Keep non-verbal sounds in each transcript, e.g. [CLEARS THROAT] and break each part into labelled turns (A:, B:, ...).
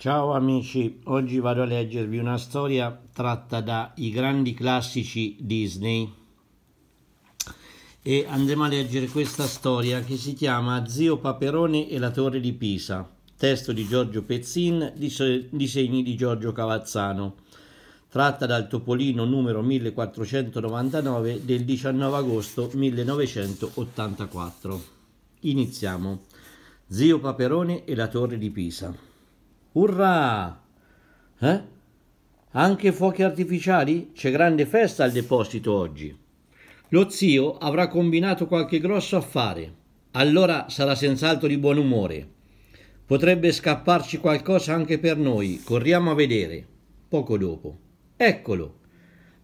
A: Ciao amici, oggi vado a leggervi una storia tratta dai grandi classici Disney e andremo a leggere questa storia che si chiama Zio Paperone e la Torre di Pisa, testo di Giorgio Pezzin, disegni di Giorgio Cavazzano, tratta dal Topolino numero 1499 del 19 agosto 1984. Iniziamo. Zio Paperone e la Torre di Pisa. Urrà! Eh? Anche fuochi artificiali? C'è grande festa al deposito oggi. Lo zio avrà combinato qualche grosso affare. Allora sarà senz'altro di buon umore. Potrebbe scapparci qualcosa anche per noi. Corriamo a vedere. Poco dopo. Eccolo.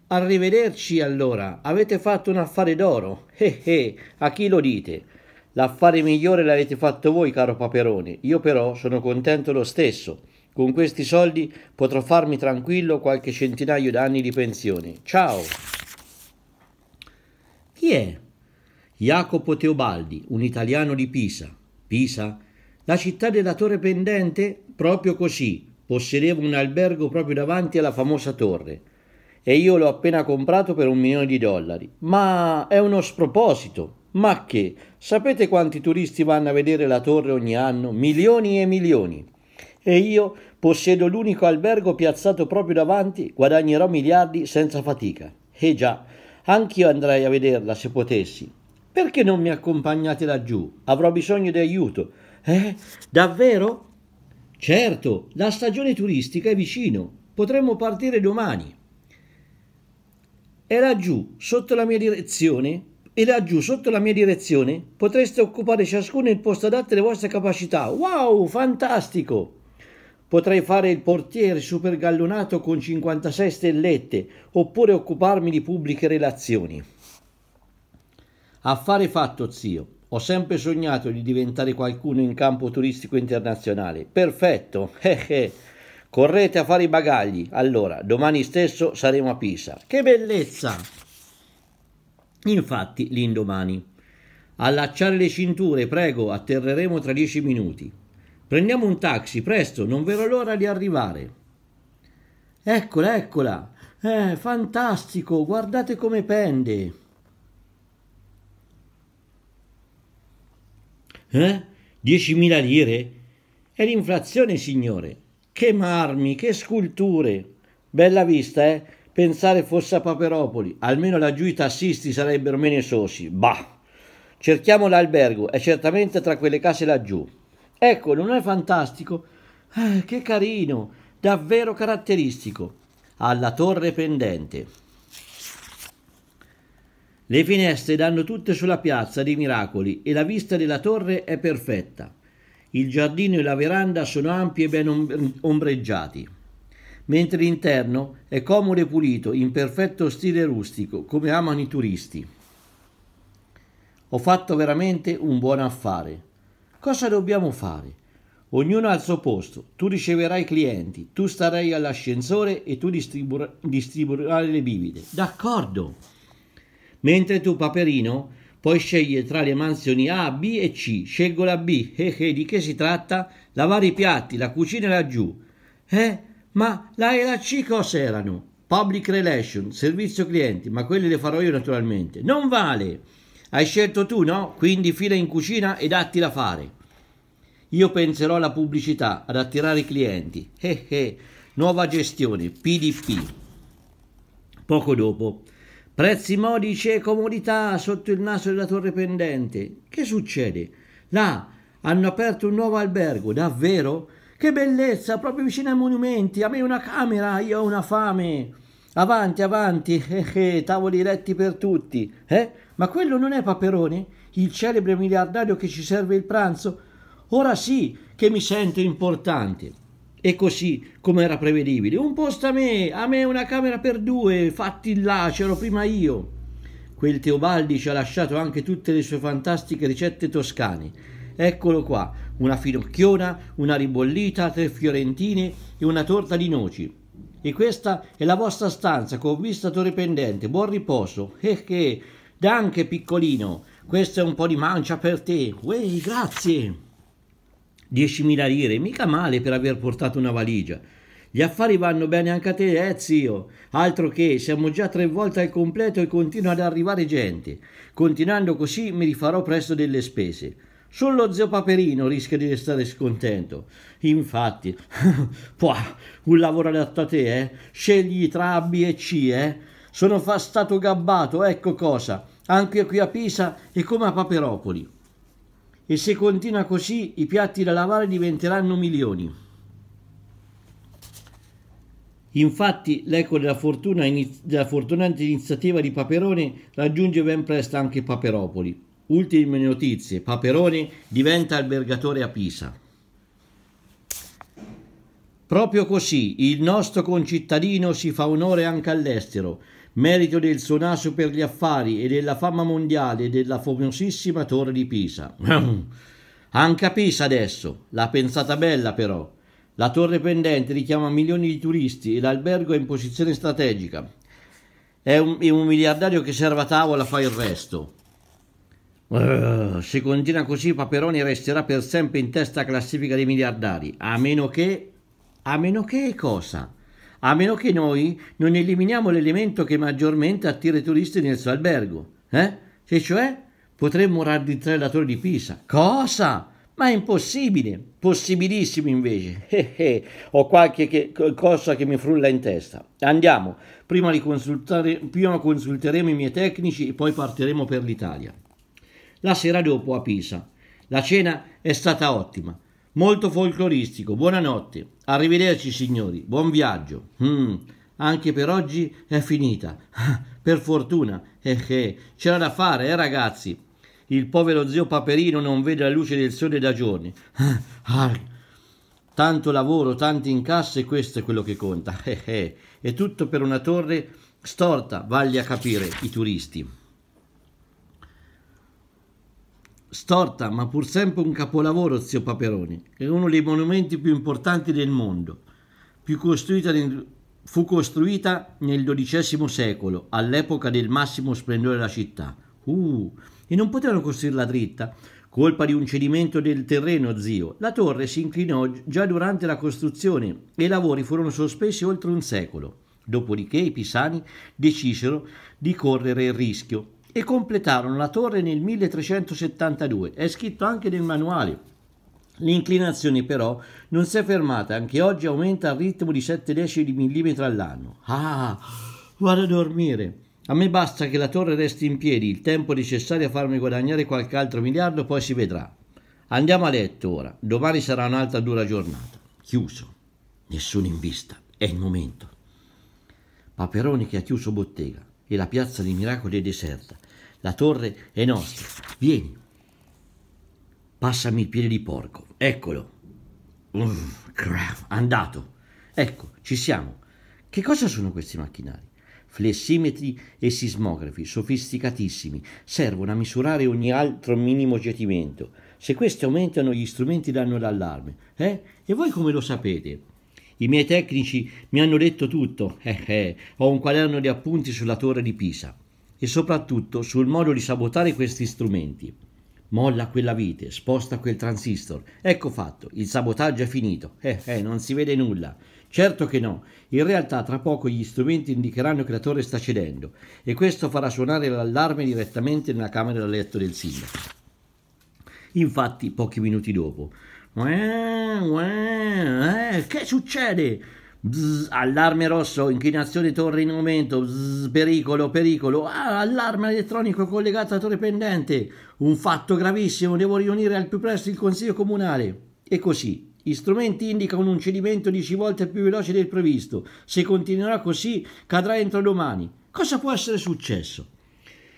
A: Arrivederci allora. Avete fatto un affare d'oro. [LAUGHS] Eh eh, a chi lo dite? L'affare migliore l'avete fatto voi, caro Paperone. Io però sono contento lo stesso. Con questi soldi potrò farmi tranquillo qualche centinaio d'anni di pensione. Ciao! Chi è? Jacopo Teobaldi, un italiano di Pisa. Pisa? La città della torre pendente? Proprio così. Possedevo un albergo proprio davanti alla famosa torre. E io l'ho appena comprato per un milione di dollari. Ma è uno sproposito. Ma che? Sapete quanti turisti vanno a vedere la torre ogni anno? Milioni e milioni. E io possiedo l'unico albergo piazzato proprio davanti, guadagnerò miliardi senza fatica. E eh già, anch'io andrei a vederla se potessi. Perché non mi accompagnate laggiù? Avrò bisogno di aiuto. Eh? Davvero? Certo, la stagione turistica è vicino. Potremmo partire domani. Era laggiù, sotto la mia direzione, e laggiù sotto la mia direzione potreste occupare ciascuno il posto adatto alle vostre capacità. Wow, fantastico! Potrei fare il portiere supergallonato con 56 stellette oppure occuparmi di pubbliche relazioni. Affare fatto, zio. Ho sempre sognato di diventare qualcuno in campo turistico internazionale. Perfetto. [LAUGHS] Eh, eh. Correte a fare i bagagli. Allora, domani stesso saremo a Pisa. Che bellezza! Infatti, l'indomani. Allacciare le cinture, prego, atterreremo tra dieci minuti. Prendiamo un taxi, presto, non vedo l'ora di arrivare. Eccola, eccola. Eh, fantastico, guardate come pende. Eh? 10.000 lire? È l'inflazione, signore. Che marmi, che sculture. Bella vista, eh? Pensare fosse a Paperopoli, almeno laggiù i tassisti sarebbero meno sosi. Bah! Cerchiamo l'albergo, è certamente tra quelle case laggiù. Ecco, non è fantastico? Eh, che carino, davvero caratteristico. Alla torre pendente. Le finestre danno tutte sulla piazza dei miracoli e la vista della torre è perfetta. Il giardino e la veranda sono ampi e ben ombreggiati mentre l'interno è comodo e pulito, in perfetto stile rustico, come amano i turisti. Ho fatto veramente un buon affare. Cosa dobbiamo fare? Ognuno al suo posto, tu riceverai i clienti, tu starai all'ascensore e tu distribu- distribuirai le bibite. D'accordo. Mentre tu, Paperino, puoi scegliere tra le mansioni A, B e C. Scelgo la B. Eh, eh, di che si tratta? Lavare i piatti, la cucina è laggiù. Eh, ma la e la C cos'erano? Public relation, servizio clienti, ma quelle le farò io naturalmente. Non vale. Hai scelto tu, no? Quindi fila in cucina e datti da fare. Io penserò alla pubblicità, ad attirare i clienti. Eh eh, nuova gestione, PDP. Poco dopo, prezzi modici e comodità sotto il naso della torre pendente. Che succede? Là hanno aperto un nuovo albergo, davvero? Che bellezza, proprio vicino ai monumenti. A me una camera, io ho una fame. Avanti, avanti, eh, eh, tavoli retti per tutti. Eh? Ma quello non è Paperone? Il celebre miliardario che ci serve il pranzo? Ora sì che mi sento importante. E così, come era prevedibile, un posto a me, a me una camera per due, fatti là, c'ero prima io. Quel Teobaldi ci ha lasciato anche tutte le sue fantastiche ricette toscane Eccolo qua, una finocchiona, una ribollita, tre fiorentine e una torta di noci. E questa è la vostra stanza con vista torre pendente. Buon riposo. Eh che, eh, danke piccolino, questo è un po' di mancia per te. Uè, grazie. 10.000 lire, mica male per aver portato una valigia. Gli affari vanno bene anche a te, eh zio? Altro che, siamo già tre volte al completo e continua ad arrivare gente. Continuando così mi rifarò presto delle spese. Solo zio Paperino rischia di restare scontento. Infatti, [LAUGHS] puah, un lavoro adatto a te, eh? Scegli tra A, B e C, eh? Sono fa stato gabbato, ecco cosa, anche qui a Pisa e come a Paperopoli. E se continua così, i piatti da lavare diventeranno milioni. Infatti, l'eco della, fortuna, della fortunante iniziativa di Paperone raggiunge ben presto anche Paperopoli. Ultime notizie, Paperoni diventa albergatore a Pisa. Proprio così il nostro concittadino si fa onore anche all'estero, merito del suo naso per gli affari e della fama mondiale della famosissima torre di Pisa. [CLEARS THROAT] anche a Pisa adesso, l'ha pensata bella però. La torre pendente richiama milioni di turisti e l'albergo è in posizione strategica. È un, è un miliardario che serve a tavola fa il resto. Uh, se continua così Paperoni resterà per sempre in testa alla classifica dei miliardari, a meno che... a meno che cosa? A meno che noi non eliminiamo l'elemento che maggiormente attira i turisti nel suo albergo, eh? Se cioè potremmo raddrizzare la torre di Pisa. Cosa? Ma è impossibile, possibilissimo invece. [LAUGHS] Eh, eh, ho qualche che, cosa che mi frulla in testa. Andiamo, prima, prima consulteremo i miei tecnici e poi partiremo per l'Italia la sera dopo a Pisa. La cena è stata ottima, molto folcloristico. Buonanotte, arrivederci signori, buon viaggio. Mm, anche per oggi è finita. [LAUGHS] per fortuna, eh, eh, c'era da fare, eh ragazzi. Il povero zio Paperino non vede la luce del sole da giorni. [LAUGHS] Ah, tanto lavoro, tanti incassi, questo è quello che conta. [LAUGHS] E eh, eh. tutto per una torre storta, vagli a capire i turisti. Storta, ma pur sempre un capolavoro Zio Paperoni, è uno dei monumenti più importanti del mondo. Costruita nel, fu costruita nel XII secolo, all'epoca del massimo splendore della città. Uh, e non potevano costruirla dritta, colpa di un cedimento del terreno, zio. La torre si inclinò già durante la costruzione e i lavori furono sospesi oltre un secolo. Dopodiché i pisani decisero di correre il rischio e completarono la torre nel 1372. È scritto anche nel manuale. L'inclinazione però non si è fermata, anche oggi aumenta al ritmo di 7 10 di millimetro all'anno. Ah, vado a dormire. A me basta che la torre resti in piedi, il tempo necessario a farmi guadagnare qualche altro miliardo, poi si vedrà. Andiamo a letto ora, domani sarà un'altra dura giornata. Chiuso. Nessuno in vista, è il momento. Paperoni che ha chiuso bottega e la piazza dei miracoli è deserta. La torre è nostra. Vieni. Passami il piede di porco. Eccolo. Uff, andato. Ecco, ci siamo. Che cosa sono questi macchinari? Flessimetri e sismografi, sofisticatissimi, servono a misurare ogni altro minimo gettimento. Se questi aumentano, gli strumenti danno l'allarme. Eh? E voi come lo sapete? I miei tecnici mi hanno detto tutto. [LAUGHS] Eh, eh. Ho un quaderno di appunti sulla torre di Pisa e soprattutto sul modo di sabotare questi strumenti. Molla quella vite, sposta quel transistor. Ecco fatto, il sabotaggio è finito. Eh, eh, non si vede nulla. Certo che no, in realtà tra poco gli strumenti indicheranno che la torre sta cedendo e questo farà suonare l'allarme direttamente nella camera da letto del sindaco. Infatti, pochi minuti dopo... Uè, uè, eh, che succede? Bzz, allarme rosso, inclinazione torre in aumento, bzz, pericolo, pericolo, ah, allarme elettronico collegato a torre pendente, un fatto gravissimo, devo riunire al più presto il Consiglio Comunale. E così. Gli strumenti indicano un cedimento 10 volte più veloce del previsto. Se continuerà così, cadrà entro domani. Cosa può essere successo?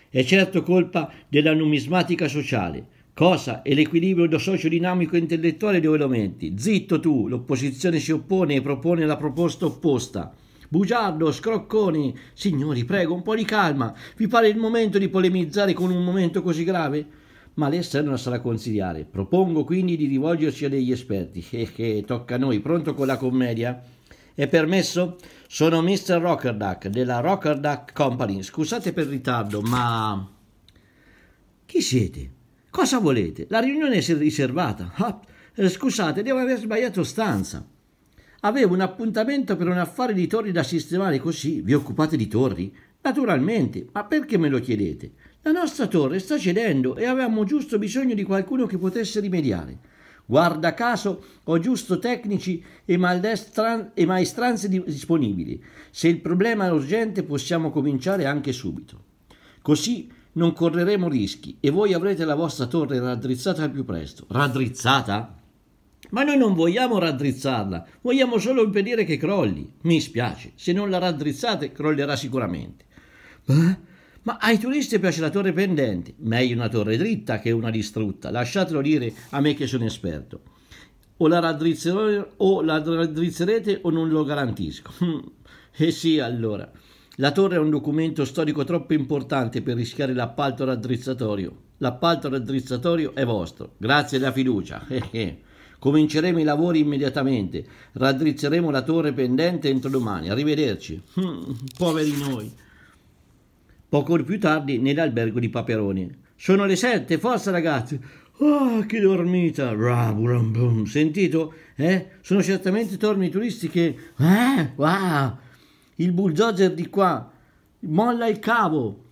A: È certo colpa della numismatica sociale Cosa E l'equilibrio sociodinamico e intellettuale dove lo metti? Zitto tu, l'opposizione si oppone e propone la proposta opposta. Bugiardo, scroccone, signori, prego, un po' di calma. Vi pare il momento di polemizzare con un momento così grave? Ma l'essa non sarà consigliare. Propongo quindi di rivolgersi a degli esperti. E eh, che tocca a noi, pronto con la commedia? È permesso? Sono Mr. Rockerduck della Rockerduck Company. Scusate per il ritardo, ma. Chi siete? Cosa volete? La riunione è riservata. Ah, eh, scusate, devo aver sbagliato stanza. Avevo un appuntamento per un affare di torri da sistemare così. Vi occupate di torri? Naturalmente, ma perché me lo chiedete? La nostra torre sta cedendo e avevamo giusto bisogno di qualcuno che potesse rimediare. Guarda caso, ho giusto tecnici e, maldestran- e maestranze di- disponibili. Se il problema è urgente possiamo cominciare anche subito. Così non correremo rischi e voi avrete la vostra torre raddrizzata al più presto. Raddrizzata? Ma noi non vogliamo raddrizzarla, vogliamo solo impedire che crolli. Mi spiace, se non la raddrizzate crollerà sicuramente. Eh? Ma ai turisti piace la torre pendente, meglio una torre dritta che una distrutta, lasciatelo dire a me che sono esperto. O la, raddrizzerete o, la raddrizzerete, o non lo garantisco. [LAUGHS] e eh sì, allora. La torre è un documento storico troppo importante per rischiare l'appalto raddrizzatorio. L'appalto raddrizzatorio è vostro, grazie alla fiducia. [LAUGHS] Eh, eh. Cominceremo i lavori immediatamente. Raddrizzeremo la torre pendente entro domani. Arrivederci. [LAUGHS] poveri noi. Poco più tardi nell'albergo di Paperoni. Sono le sette, forza ragazzi. Ah, oh, che dormita! Sentito? Eh? Sono certamente torni turistiche. che... Eh? Wow! il bulldozer di qua, molla il cavo,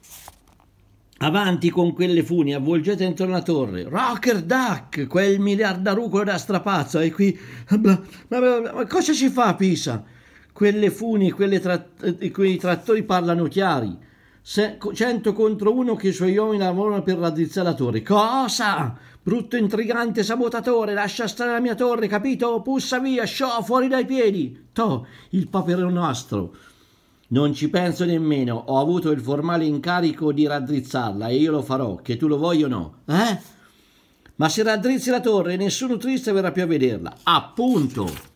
A: avanti con quelle funi, avvolgete intorno alla torre, Rocker Duck, quel miliardarucolo da strapazzo, e qui, bla, bla, bla, ma cosa ci fa Pisa? Quelle funi, quelle tra, eh, quei trattori parlano chiari, Se, 100 contro uno che i suoi uomini lavorano per raddrizzare la torre, cosa? Brutto intrigante sabotatore, lascia stare la mia torre, capito? Pussa via, sciò fuori dai piedi, to, il paperonastro. Non ci penso nemmeno, ho avuto il formale incarico di raddrizzarla e io lo farò, che tu lo voglia o no. Eh? Ma se raddrizzi la torre nessuno triste verrà più a vederla. Appunto!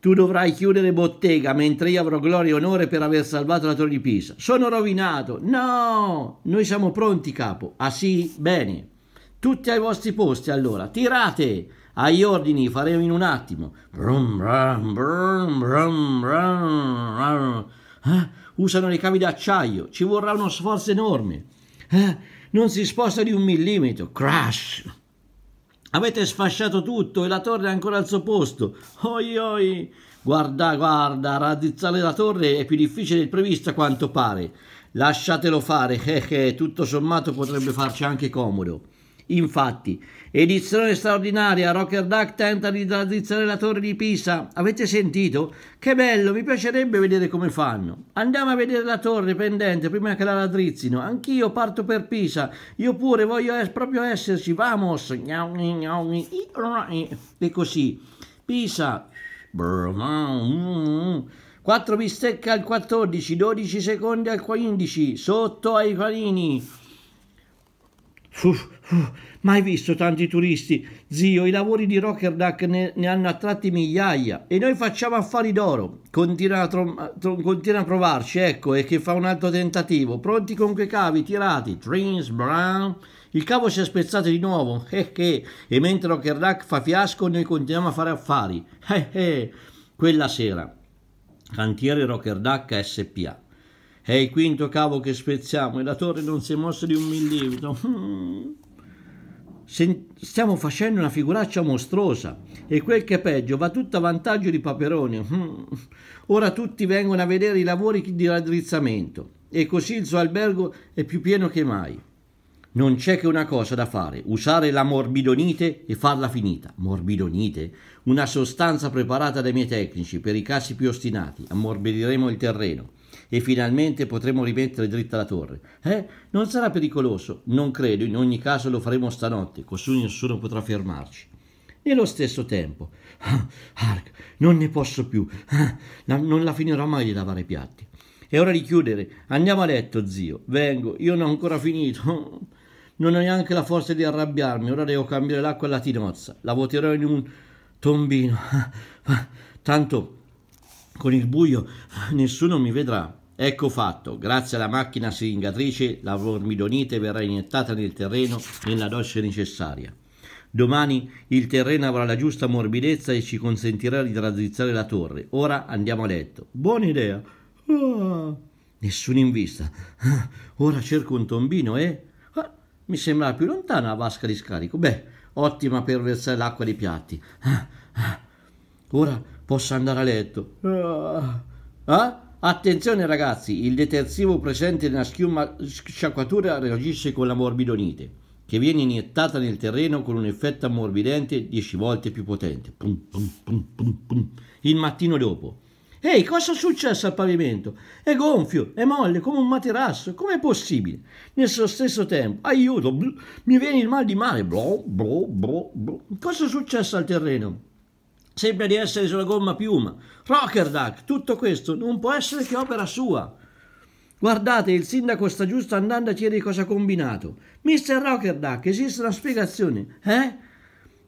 A: Tu dovrai chiudere bottega mentre io avrò gloria e onore per aver salvato la torre di Pisa. Sono rovinato. No! Noi siamo pronti, capo. Ah sì? Bene. Tutti ai vostri posti allora. Tirate! Agli ordini faremo in un attimo. Brum, brum, brum, brum, brum, brum. Eh? Usano le cavi d'acciaio, ci vorrà uno sforzo enorme. Eh? Non si sposta di un millimetro. Crash! Avete sfasciato tutto e la torre è ancora al suo posto. Oi oi! Guarda, guarda, raddrizzare la torre è più difficile del previsto a quanto pare. Lasciatelo fare, che eh, eh, tutto sommato potrebbe farci anche comodo. Infatti, edizione straordinaria, Rocker Duck tenta di raddrizzare la torre di Pisa. Avete sentito? Che bello, mi piacerebbe vedere come fanno. Andiamo a vedere la torre pendente prima che la raddrizzino. Anch'io parto per Pisa. Io pure voglio es proprio esserci. Vamos! E così. Pisa. 4 mm, mm. bistecche al 14, 12 secondi al 15, sotto ai panini. Uff, uff, mai visto tanti turisti. Zio, i lavori di Rockerduck ne, ne, hanno attratti migliaia e noi facciamo affari d'oro. Continua a, trom- trom- continua a provarci, ecco, e che fa un altro tentativo. Pronti con quei cavi tirati. Trins, Brown. Il cavo si è spezzato di nuovo. Eh, eh. E mentre Rockerduck fa fiasco, noi continuiamo a fare affari. Eh, eh. Quella sera. Cantiere Rockerduck SPA. È il quinto cavo che spezziamo e la torre non si è mossa di un millimetro. Stiamo facendo una figuraccia mostruosa e quel che è peggio va tutto a vantaggio di Paperoni. [LAUGHS] Ora tutti vengono a vedere i lavori di raddrizzamento e così il suo albergo è più pieno che mai. Non c'è che una cosa da fare, usare la morbidonite e farla finita. Morbidonite? Una sostanza preparata dai miei tecnici per i casi più ostinati. Ammorbidiremo il terreno e finalmente potremo rimettere dritta la torre. Eh? Non sarà pericoloso, non credo, in ogni caso lo faremo stanotte, così nessuno potrà fermarci. Nello stesso tempo, ah, [LAUGHS] Hark, non ne posso più, ah, [LAUGHS] non la finirò mai di lavare i piatti. È ora di chiudere, andiamo a letto, zio. Vengo, io non ho ancora finito. [LAUGHS] Non ho neanche la forza di arrabbiarmi, ora devo cambiare l'acqua alla tinozza. La voterò in un tombino. Tanto con il buio nessuno mi vedrà. Ecco fatto, grazie alla macchina siringatrice la formidonite verrà iniettata nel terreno nella doccia necessaria. Domani il terreno avrà la giusta morbidezza e ci consentirà di raddrizzare la torre. Ora andiamo a letto. Buona idea! Ah, nessuno in vista. Ah, ora cerco un tombino e... Eh? Ah, mi sembra più lontana la vasca di scarico. Beh, ottima per versare l'acqua dei piatti. Ah, ah. ora posso andare a letto. Ah? Attenzione ragazzi, il detersivo presente nella schiuma sciacquatura reagisce con la morbidonite, che viene iniettata nel terreno con un effetto ammorbidente 10 volte più potente. Pum, pum, pum, il mattino dopo. Ehi, cosa è successo al pavimento? È gonfio, è molle, come un materasso. Com'è possibile? Nello stesso tempo, aiuto, blu, mi viene il mal di mare. Cosa è successo al terreno? Sembra di essere sulla gomma piuma. Rockerdag, tutto questo non può essere che opera sua. Guardate, il sindaco sta giusto andando a chiedere cosa ha combinato. Mister Rockerdag, esiste una spiegazione? Eh?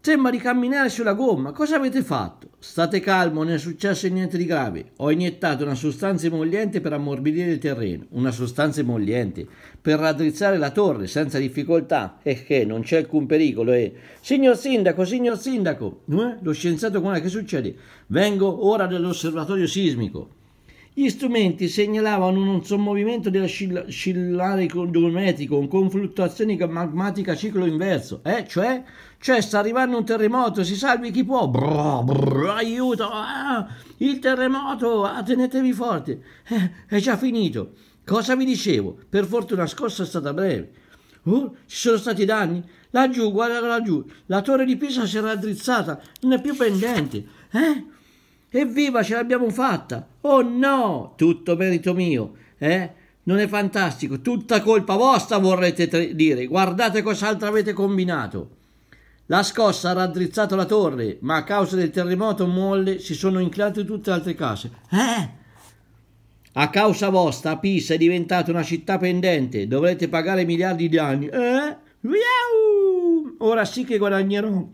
A: Sembra di camminare sulla gomma. Cosa avete fatto? State calmo, non è successo niente di grave. Ho iniettato una sostanza emolliente per ammorbidire il terreno. Una sostanza emolliente per raddrizzare la torre senza difficoltà. E eh, che non c'è alcun pericolo. E... Eh. Signor sindaco, signor sindaco. Eh? Lo scienziato guarda che succede? Vengo ora dall'osservatorio sismico. Gli strumenti segnalavano un sommovimento della scil- scillare geometrico, con confluttazione magmatica ciclo inverso. Eh, cioè? Cioè, sta arrivando un terremoto, si salvi chi può. Brrr, brrr, aiuto! Ah, il terremoto! Ah, tenetevi forte! Eh, è già finito. Cosa vi dicevo? Per fortuna scossa è stata breve. Uh, ci sono stati danni? Laggiù, guarda laggiù, la torre di Pisa si era addrizzata, non è più pendente. Eh? Evviva, ce l'abbiamo fatta! Oh no! Tutto merito mio, eh? Non è fantastico? Tutta colpa vostra vorrete dire. Guardate cos'altro avete combinato. La scossa ha raddrizzato la torre, ma a causa del terremoto molle si sono inclinate tutte le altre case. Eh? A causa vostra Pisa è diventata una città pendente, dovrete pagare miliardi di anni. Eh? Ora sì che guadagnerò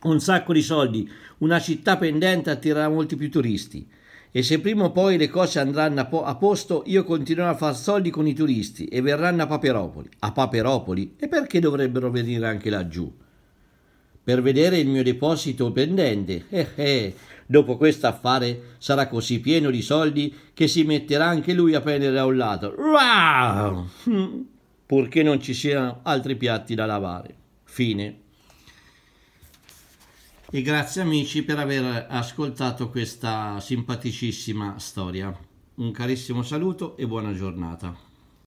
A: un sacco di soldi una città pendente attirerà molti più turisti. E se prima o poi le cose andranno a, po- a posto, io continuerò a far soldi con i turisti e verranno a Paperopoli. A Paperopoli? E perché dovrebbero venire anche laggiù? Per vedere il mio deposito pendente. Eh eh, dopo questo affare sarà così pieno di soldi che si metterà anche lui a prendere da un lato. Wow! Hm. Purché non ci siano altri piatti da lavare. Fine e grazie amici per aver ascoltato questa simpaticissima storia. Un carissimo saluto e buona giornata.